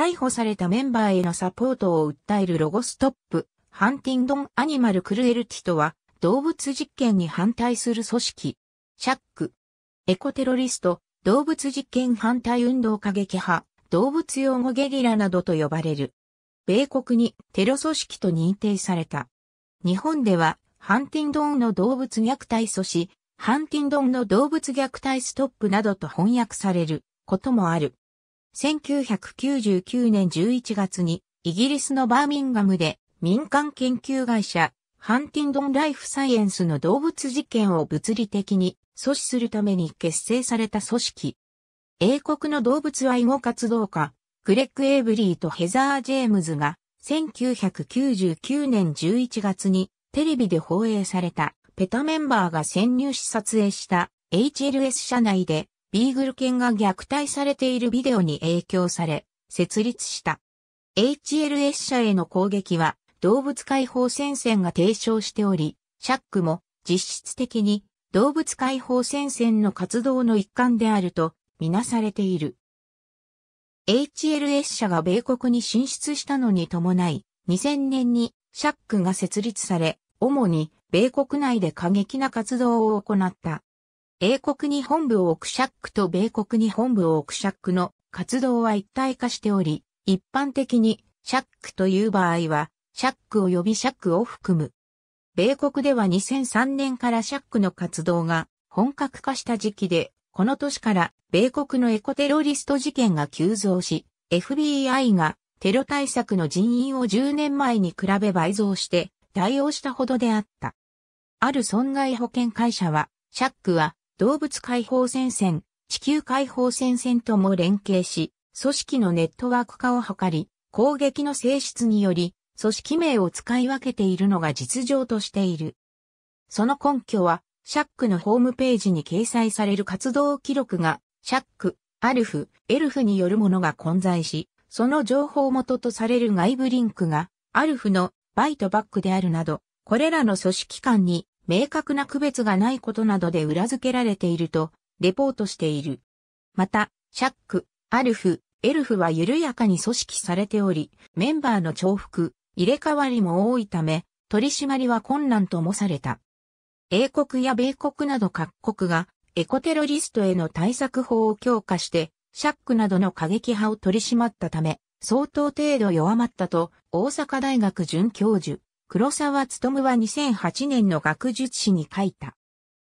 逮捕されたメンバーへのサポートを訴えるロゴストップ、ハンティンドン・アニマル・クルエルティとは、動物実験に反対する組織、シャック、エコテロリスト、動物実験反対運動過激派、動物用語ゲリラなどと呼ばれる。米国にテロ組織と認定された。日本では、ハンティンドンの動物虐待阻止、ハンティンドンの動物虐待ストップなどと翻訳されることもある。1999年11月にイギリスのバーミンガムで民間研究会社ハンティンドンライフサイエンスの動物実験を物理的に阻止するために結成された組織。英国の動物愛護活動家、グレッグ・エイブリーとヘザー・ジェームズが1999年11月にテレビで放映されたペタメンバーが潜入し撮影した HLS 社内でビーグル犬が虐待されているビデオに影響され、設立した。HLS 社への攻撃は動物解放戦線が提唱しており、シャックも実質的に動物解放戦線の活動の一環であるとみなされている。HLS 社が米国に進出したのに伴い、2000年にシャックが設立され、主に米国内で過激な活動を行った。英国に本部を置くシャックと米国に本部を置くシャックの活動は一体化しており、一般的にシャックという場合は、シャック及びシャックを含む。米国では2003年からシャックの活動が本格化した時期で、この年から米国のエコテロリスト事件が急増し、FBI がテロ対策の人員を10年前に比べ倍増して対応したほどであった。ある損害保険会社は、シャックは動物解放戦線、地球解放戦線とも連携し、組織のネットワーク化を図り、攻撃の性質により、組織名を使い分けているのが実情としている。その根拠は、シャックのホームページに掲載される活動記録が、シャック、アルフ、エルフによるものが混在し、その情報元とされる外部リンクが、アルフのバイトバックであるなど、これらの組織間に明確な区別がないことなどで裏付けられていると、レポートしている。また、シャック、アルフ、エルフは緩やかに組織されており、メンバーの重複、入れ替わりも多いため、取り締まりは困難ともされた。英国や米国など各国が、エコテロリストへの対策法を強化して、シャックなどの過激派を取り締まったため、相当程度弱まったと、大阪大学准教授、黒沢むは2008年の学術誌に書いた。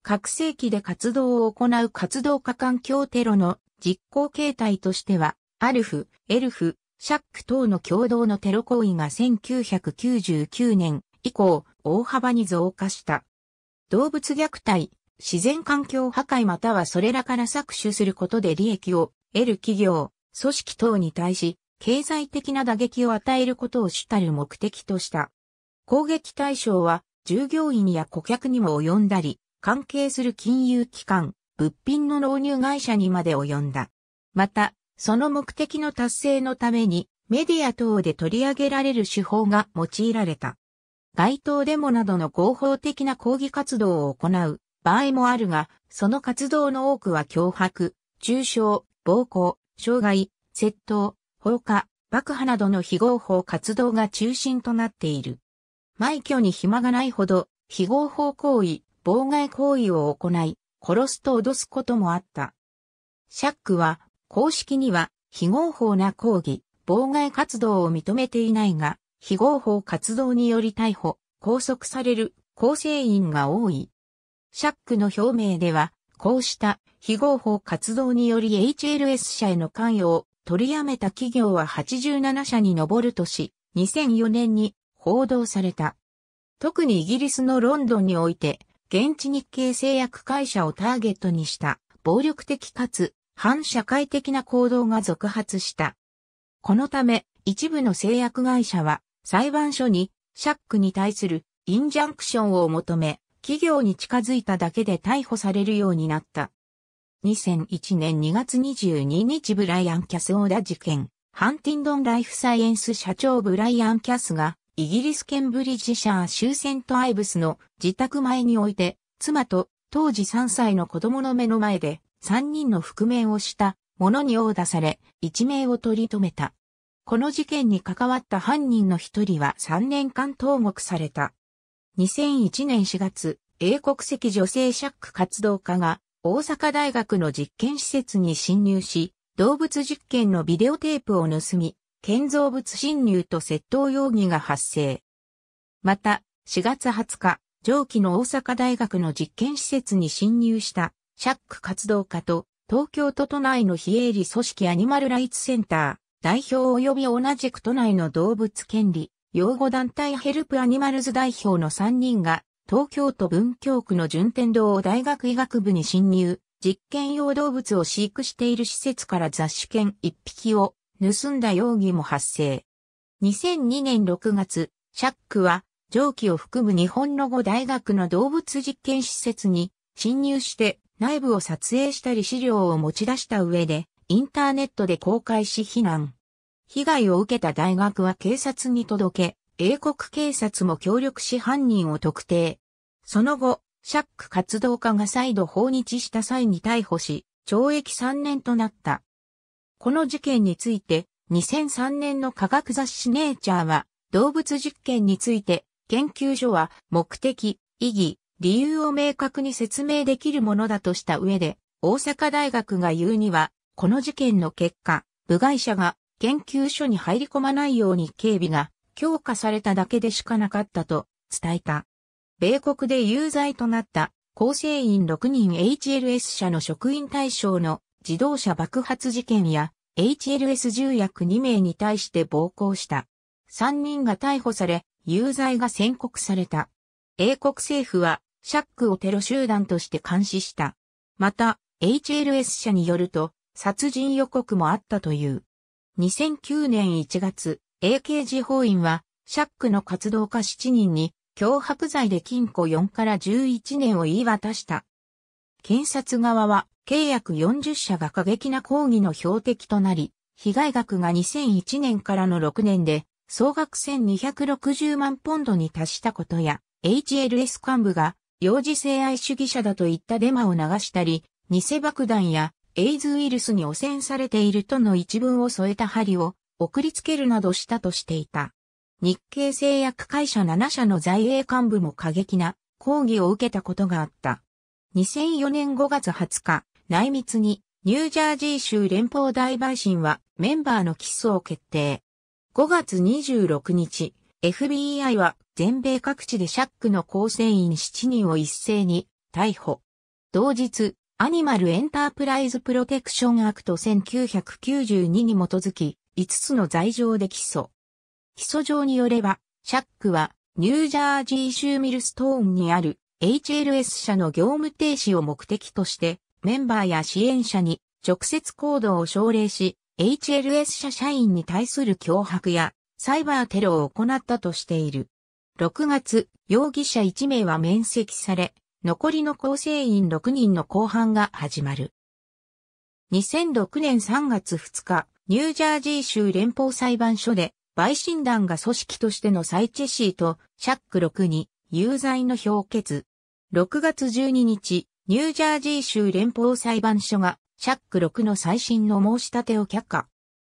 拡声器で活動を行う活動家環境テロの実行形態としては、アルフ、エルフ、シャック等の共同のテロ行為が1999年以降大幅に増加した。動物虐待、自然環境破壊またはそれらから搾取することで利益を得る企業、組織等に対し、経済的な打撃を与えることを主たる目的とした。攻撃対象は従業員や顧客にも及んだり、関係する金融機関、物品の納入会社にまで及んだ。また、その目的の達成のために、メディア等で取り上げられる手法が用いられた。街頭デモなどの合法的な抗議活動を行う場合もあるが、その活動の多くは脅迫、中傷、暴行、傷害、窃盗、放火、爆破などの非合法活動が中心となっている。埋挙に暇がないほど、非合法行為、妨害行為を行い、殺すと脅すこともあった。シャックは、公式には、非合法な抗議、妨害活動を認めていないが、非合法活動により逮捕、拘束される構成員が多い。シャックの表明では、こうした非合法活動により HLS 社への関与を取りやめた企業は87社に上るとし、2004年に報道された。特にイギリスのロンドンにおいて、現地日系製薬会社をターゲットにした暴力的かつ反社会的な行動が続発した。このため、一部の製薬会社は裁判所にシャックに対するインジャンクションを求め、企業に近づいただけで逮捕されるようになった。2001年2月22日ブライアン・キャスオーダ事件、ハンティンドン・ライフ・サイエンス社長ブライアン・キャスがイギリスケンブリッジシャー州セントアイブスの自宅前において、妻と当時3歳の子供の目の前で3人の覆面をした者に殴打され、一命を取り留めた。この事件に関わった犯人の一人は3年間投獄された。2001年4月、英国籍女性シャック活動家が大阪大学の実験施設に侵入し、動物実験のビデオテープを盗み、建造物侵入と窃盗容疑が発生。また、4月20日、上記の大阪大学の実験施設に侵入したシャック活動家と東京都都内の非営利組織アニマルライツセンター代表及び同じく都内の動物権利擁護団体ヘルプアニマルズ代表の3人が東京都文京区の順天堂大学医学部に侵入、実験用動物を飼育している施設から雑種犬1匹を盗んだ容疑も発生。2002年6月、シャックは、蒸気を含む日本の語大学の動物実験施設に侵入して内部を撮影したり資料を持ち出した上でインターネットで公開し避難。被害を受けた大学は警察に届け、英国警察も協力し犯人を特定。その後、シャック活動家が再度訪日した際に逮捕し、懲役3年となった。この事件について、2003年の科学雑誌ネイチャーは、動物実験について、研究所は目的、意義、理由を明確に説明できるものだとした上で、大阪大学が言うには、この事件の結果、部外者が研究所に入り込まないように警備が強化されただけでしかなかったと伝えた。米国で有罪となった構成員6人 HLS 社の職員対象の自動車爆発事件や HLS 重役2名に対して暴行した。3人が逮捕され、有罪が宣告された。英国政府は、シャックをテロ集団として監視した。また、HLS 社によると、殺人予告もあったという。2009年1月、AKG 法院は、シャックの活動家7人に、脅迫罪で禁錮4から11年を言い渡した。検察側は契約40社が過激な抗議の標的となり、被害額が2001年からの6年で総額1260万ポンドに達したことや、HLS 幹部が幼児性愛主義者だといったデマを流したり、偽爆弾やエイズウイルスに汚染されているとの一文を添えた針を送りつけるなどしたとしていた。日系製薬会社7社の在営幹部も過激な抗議を受けたことがあった。2004年5月20日、内密に、ニュージャージー州連邦大陪審はメンバーの起訴を決定。5月26日、FBI は全米各地でシャックの構成員7人を一斉に逮捕。同日、アニマルエンタープライズプロテクションアクト1992に基づき、5つの罪状で起訴。起訴状によれば、シャックはニュージャージー州ミルストーンにある HLS 社の業務停止を目的として、メンバーや支援者に直接行動を奨励し、HLS 社社員に対する脅迫やサイバーテロを行ったとしている。6月、容疑者1名は免責され、残りの構成員6人の公判が始まる。2006年3月2日、ニュージャージー州連邦裁判所で、陪審団が組織としての再チェシーとシャック6に有罪の評決。6月12日、ニュージャージー州連邦裁判所が、シャック6の最新の申し立てを却下。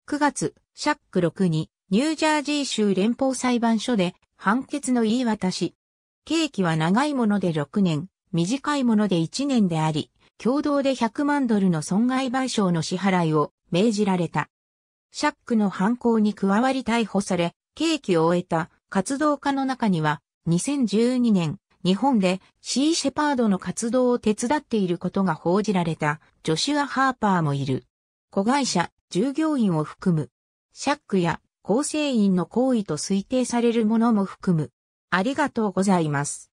9月、シャック6に、ニュージャージー州連邦裁判所で、判決の言い渡し。刑期は長いもので6年、短いもので1年であり、共同で100万ドルの損害賠償の支払いを命じられた。シャックの犯行に加わり逮捕され、刑期を終えた活動家の中には、2012年日本でシー・シェパードの活動を手伝っていることが報じられたジョシュア・ハーパーもいる。子会社、従業員を含む、シャックや構成員の行為と推定されるものも含む。ありがとうございます。